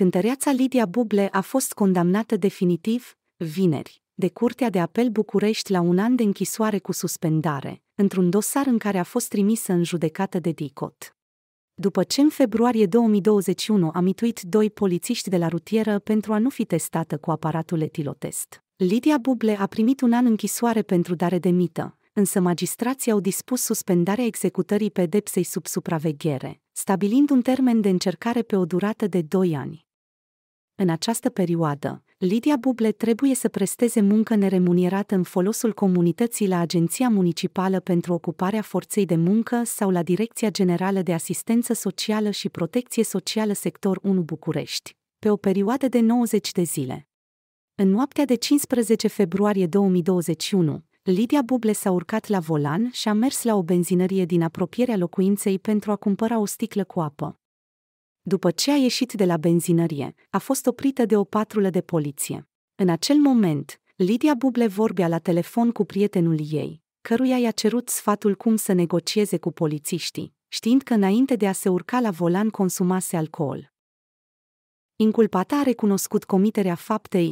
Cântăreața Lidia Buble a fost condamnată definitiv, vineri, de Curtea de Apel București la un an de închisoare cu suspendare, într-un dosar în care a fost trimisă în judecată de DICOT. După ce în februarie 2021 a mituit doi polițiști de la rutieră pentru a nu fi testată cu aparatul etilotest, Lidia Buble a primit un an închisoare pentru dare de mită, însă magistrații au dispus suspendarea executării pedepsei sub supraveghere, stabilind un termen de încercare pe o durată de 2 ani. În această perioadă, Lidia Buble trebuie să presteze muncă neremunerată în folosul comunității la Agenția Municipală pentru Ocuparea Forței de Muncă sau la Direcția Generală de Asistență Socială și Protecție Socială Sector 1 București, pe o perioadă de 90 de zile. În noaptea de 15 februarie 2021, Lidia Buble s-a urcat la volan și a mers la o benzinărie din apropierea locuinței pentru a cumpăra o sticlă cu apă după ce a ieșit de la benzinărie, a fost oprită de o patrulă de poliție. În acel moment, Lidia Buble vorbea la telefon cu prietenul ei, căruia i-a cerut sfatul cum să negocieze cu polițiștii, știind că înainte de a se urca la volan consumase alcool. Inculpata a recunoscut comiterea faptei,